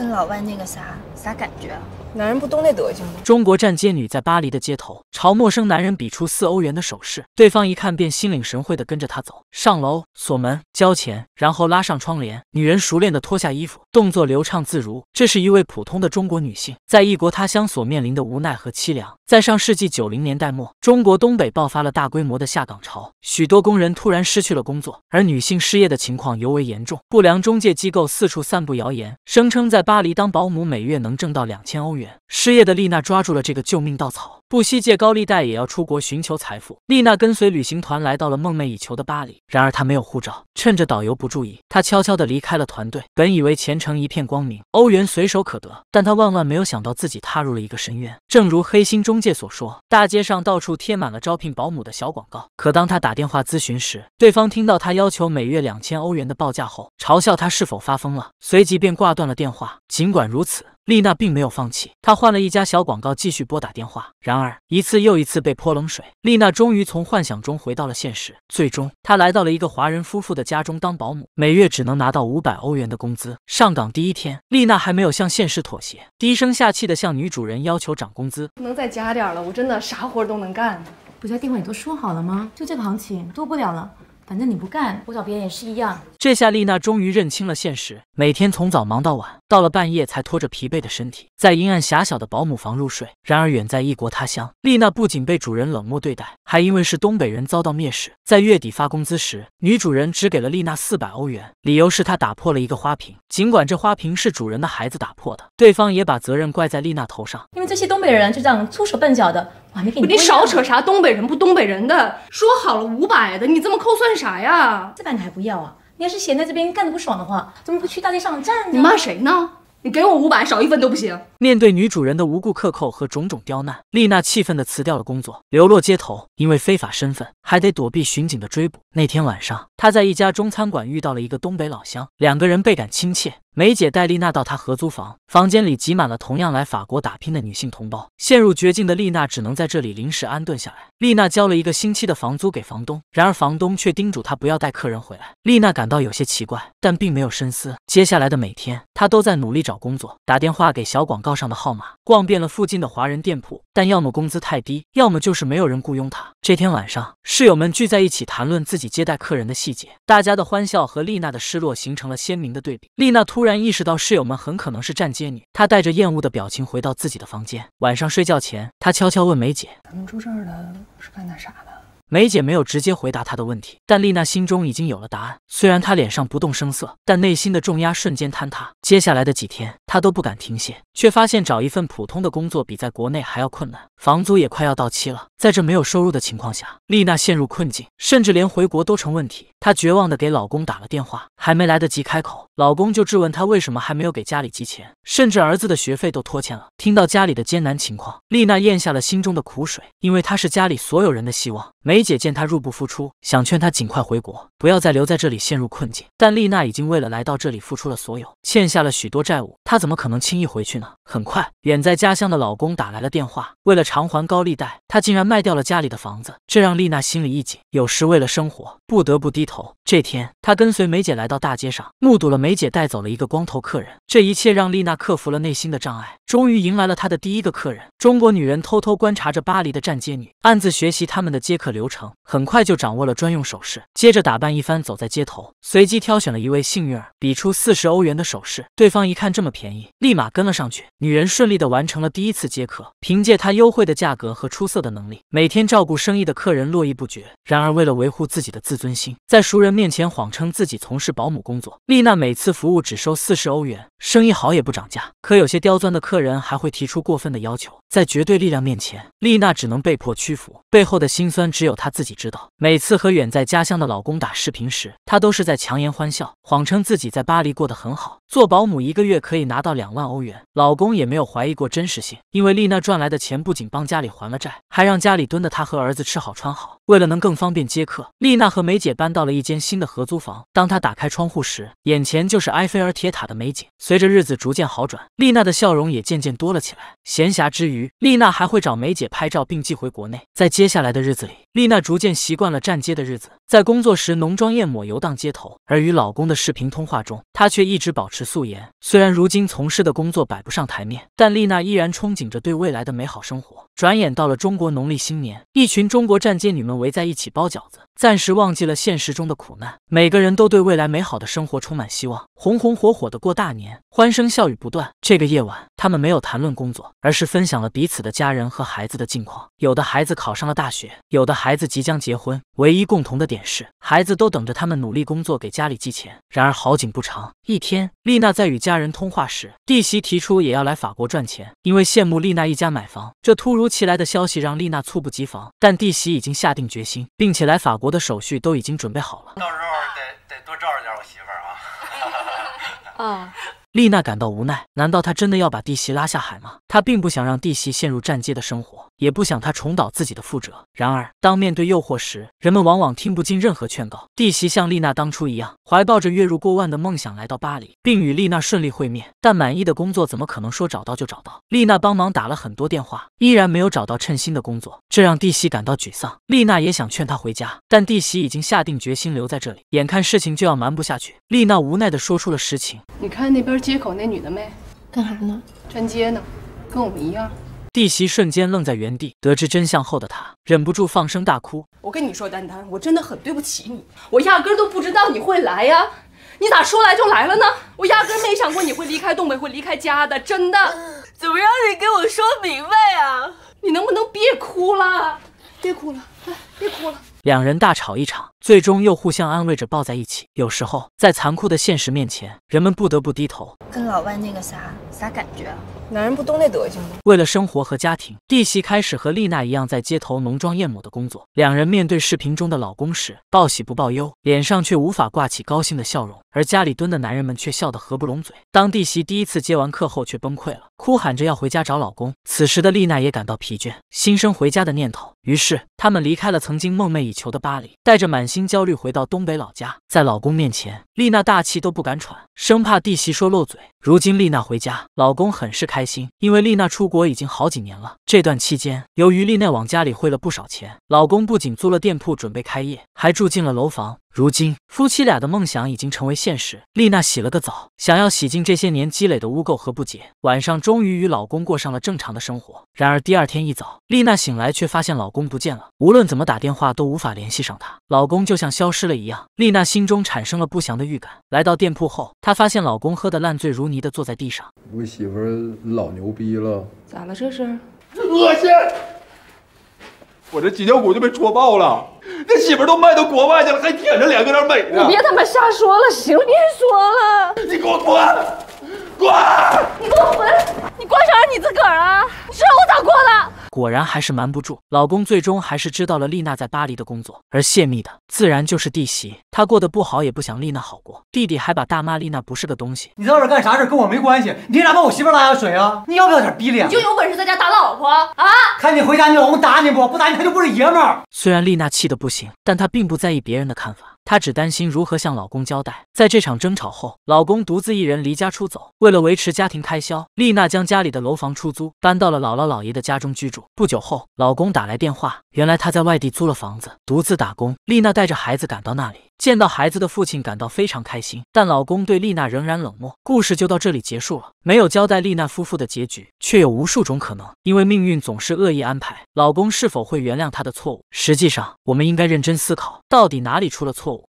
跟老外那个啥。啥感觉啊？男人不都那德行吗？中国站街女在巴黎的街头，朝陌生男人比出四欧元的手势，对方一看便心领神会的跟着她走，上楼锁门交钱，然后拉上窗帘。女人熟练的脱下衣服，动作流畅自如。这是一位普通的中国女性在异国他乡所面临的无奈和凄凉。在上世纪九零年代末，中国东北爆发了大规模的下岗潮，许多工人突然失去了工作，而女性失业的情况尤为严重。不良中介机构四处散布谣言，声称在巴黎当保姆每月。能挣到两千欧元，失业的丽娜抓住了这个救命稻草，不惜借高利贷也要出国寻求财富。丽娜跟随旅行团来到了梦寐以求的巴黎，然而她没有护照，趁着导游不注意，她悄悄地离开了团队。本以为前程一片光明，欧元随手可得，但她万万没有想到自己踏入了一个深渊。正如黑心中介所说，大街上到处贴满了招聘保姆的小广告，可当她打电话咨询时，对方听到她要求每月两千欧元的报价后，嘲笑她是否发疯了，随即便挂断了电话。尽管如此，丽娜并没有放弃，她换了一家小广告，继续拨打电话。然而一次又一次被泼冷水，丽娜终于从幻想中回到了现实。最终，她来到了一个华人夫妇的家中当保姆，每月只能拿到五百欧元的工资。上岗第一天，丽娜还没有向现实妥协，低声下气地向女主人要求涨工资，不能再加点了，我真的啥活都能干。不加电话你都说好了吗？就这个行情多不了了，反正你不干，我找别人也是一样。这下丽娜终于认清了现实，每天从早忙到晚。到了半夜才拖着疲惫的身体在阴暗狭小的保姆房入睡。然而远在异国他乡，丽娜不仅被主人冷漠对待，还因为是东北人遭到蔑视。在月底发工资时，女主人只给了丽娜四百欧元，理由是她打破了一个花瓶。尽管这花瓶是主人的孩子打破的，对方也把责任怪在丽娜头上。因为这些东北人就这样粗手笨脚的，给你你少扯啥东北人不东北人的，说好了五百的，你这么扣算啥呀？这百你还不要啊？你要是闲在这边干得不爽的话，怎么不去大街上站着？你骂谁呢？你给我五百，少一分都不行。面对女主人的无故克扣和种种刁难，丽娜气愤地辞掉了工作，流落街头。因为非法身份，还得躲避巡警的追捕。那天晚上，她在一家中餐馆遇到了一个东北老乡，两个人倍感亲切。梅姐带丽娜到她合租房，房间里挤满了同样来法国打拼的女性同胞。陷入绝境的丽娜只能在这里临时安顿下来。丽娜交了一个星期的房租给房东，然而房东却叮嘱她不要带客人回来。丽娜感到有些奇怪，但并没有深思。接下来的每天，她都在努力找工作，打电话给小广告上的号码，逛遍了附近的华人店铺，但要么工资太低，要么就是没有人雇佣她。这天晚上，室友们聚在一起谈论自己接待客人的细节，大家的欢笑和丽娜的失落形成了鲜明的对比。丽娜突。突然意识到室友们很可能是站街女，她带着厌恶的表情回到自己的房间。晚上睡觉前，她悄悄问梅姐：“咱们住这儿的，是干啥的？”梅姐没有直接回答她的问题，但丽娜心中已经有了答案。虽然她脸上不动声色，但内心的重压瞬间坍塌。接下来的几天。她都不敢停歇，却发现找一份普通的工作比在国内还要困难，房租也快要到期了。在这没有收入的情况下，丽娜陷入困境，甚至连回国都成问题。她绝望地给老公打了电话，还没来得及开口，老公就质问她为什么还没有给家里寄钱，甚至儿子的学费都拖欠了。听到家里的艰难情况，丽娜咽下了心中的苦水，因为她是家里所有人的希望。梅姐见她入不敷出，想劝她尽快回国，不要再留在这里陷入困境。但丽娜已经为了来到这里付出了所有，欠下了许多债务。她怎么可能轻易回去呢？很快，远在家乡的老公打来了电话。为了偿还高利贷，她竟然卖掉了家里的房子，这让丽娜心里一紧。有时为了生活，不得不低头。这天，她跟随梅姐来到大街上，目睹了梅姐带走了一个光头客人。这一切让丽娜克服了内心的障碍，终于迎来了她的第一个客人。中国女人偷偷观察着巴黎的站街女，暗自学习他们的接客流程，很快就掌握了专用手势。接着打扮一番，走在街头，随机挑选了一位幸运儿，比出四十欧元的手势。对方一看这么平。便宜，立马跟了上去。女人顺利的完成了第一次接客，凭借她优惠的价格和出色的能力，每天照顾生意的客人络绎不绝。然而，为了维护自己的自尊心，在熟人面前谎称自己从事保姆工作，丽娜每次服务只收四十欧元，生意好也不涨价。可有些刁钻的客人还会提出过分的要求，在绝对力量面前，丽娜只能被迫屈服，背后的辛酸只有她自己知道。每次和远在家乡的老公打视频时，她都是在强颜欢笑，谎称自己在巴黎过得很好，做保姆一个月可以。拿到两万欧元，老公也没有怀疑过真实性，因为丽娜赚来的钱不仅帮家里还了债，还让家里蹲的她和儿子吃好穿好。为了能更方便接客，丽娜和梅姐搬到了一间新的合租房。当她打开窗户时，眼前就是埃菲尔铁塔的美景。随着日子逐渐好转，丽娜的笑容也渐渐多了起来。闲暇之余，丽娜还会找梅姐拍照并寄回国内。在接下来的日子里，丽娜逐渐习惯了站街的日子，在工作时浓妆艳抹游荡街头，而与老公的视频通话中。她却一直保持素颜，虽然如今从事的工作摆不上台面，但丽娜依然憧憬着对未来的美好生活。转眼到了中国农历新年，一群中国站街女们围在一起包饺子。暂时忘记了现实中的苦难，每个人都对未来美好的生活充满希望，红红火火的过大年，欢声笑语不断。这个夜晚，他们没有谈论工作，而是分享了彼此的家人和孩子的近况。有的孩子考上了大学，有的孩子即将结婚。唯一共同的点是，孩子都等着他们努力工作给家里寄钱。然而好景不长，一天，丽娜在与家人通话时，弟媳提出也要来法国赚钱，因为羡慕丽娜一家买房。这突如其来的消息让丽娜猝不及防，但弟媳已经下定决心，并且来法国。我的手续都已经准备好了，到时候得得多照着点我媳妇啊。啊，丽娜感到无奈，难道她真的要把弟媳拉下海吗？她并不想让弟媳陷入战阶的生活。也不想他重蹈自己的覆辙。然而，当面对诱惑时，人们往往听不进任何劝告。弟媳像丽娜当初一样，怀抱着月入过万的梦想来到巴黎，并与丽娜顺利会面。但满意的工作怎么可能说找到就找到？丽娜帮忙打了很多电话，依然没有找到称心的工作，这让弟媳感到沮丧。丽娜也想劝她回家，但弟媳已经下定决心留在这里。眼看事情就要瞒不下去，丽娜无奈地说出了实情：“你看那边街口那女的没？干啥呢？站街呢，跟我们一样。”弟媳瞬间愣在原地，得知真相后的她忍不住放声大哭。我跟你说，丹丹，我真的很对不起你，我压根都不知道你会来呀，你咋说来就来了呢？我压根没想过你会离开东北，会离开家的，真的。怎么让你给我说明白啊？你能不能别哭了？别哭了，快，别哭了。两人大吵一场。最终又互相安慰着抱在一起。有时候在残酷的现实面前，人们不得不低头。跟老外那个啥啥感觉啊？男人不都那德行吗？为了生活和家庭，弟媳开始和丽娜一样在街头浓妆艳抹的工作。两人面对视频中的老公时，报喜不报忧，脸上却无法挂起高兴的笑容。而家里蹲的男人们却笑得合不拢嘴。当弟媳第一次接完课后却崩溃了，哭喊着要回家找老公。此时的丽娜也感到疲倦，心生回家的念头。于是他们离开了曾经梦寐以求的巴黎，带着满。心焦虑，回到东北老家，在老公面前，丽娜大气都不敢喘，生怕弟媳说漏嘴。如今丽娜回家，老公很是开心，因为丽娜出国已经好几年了。这段期间，由于丽娜往家里汇了不少钱，老公不仅租了店铺准备开业，还住进了楼房。如今夫妻俩的梦想已经成为现实。丽娜洗了个澡，想要洗净这些年积累的污垢和不洁。晚上终于与老公过上了正常的生活。然而第二天一早，丽娜醒来却发现老公不见了，无论怎么打电话都无法联系上他，老公就像消失了一样。丽娜心中产生了不祥的预感。来到店铺后，她发现老公喝得烂醉如。泥的坐在地上，我媳妇老牛逼了，咋了这是？恶心！我这脊椎骨就被戳爆了，那媳妇都卖到国外去了，还舔着脸搁那美呢！你别他妈瞎说了，行，别说了，你给我滚，滚！你给我滚！你管啥？你自个儿啊！你知道我咋过的？果然还是瞒不住，老公最终还是知道了丽娜在巴黎的工作，而泄密的自然就是弟媳。她过得不好，也不想丽娜好过。弟弟还把大妈丽娜不是个东西，你外这干啥事？跟我没关系，你凭啥把我媳妇拉下水啊！你要不要点逼脸？你就有本事在家打老婆啊！看你回家你老公打你不不打你他就不是爷们儿。虽然丽娜气得不行，但她并不在意别人的看法，她只担心如何向老公交代。在这场争吵后，老公独自一人离家出走。为了维持家庭开销，丽娜将家里的楼房出租，搬到了姥姥姥爷的家中居住。不久后，老公打来电话，原来他在外地租了房子，独自打工。丽娜带着孩子赶到那里，见到孩子的父亲，感到非常开心。但老公对丽娜仍然冷漠。故事就到这里结束了，没有交代丽娜夫妇的结局，却有无数种可能。因为命运总是恶意安排，老公是否会原谅她的错误？实际上，我们应该认真思考，到底哪里出了错误。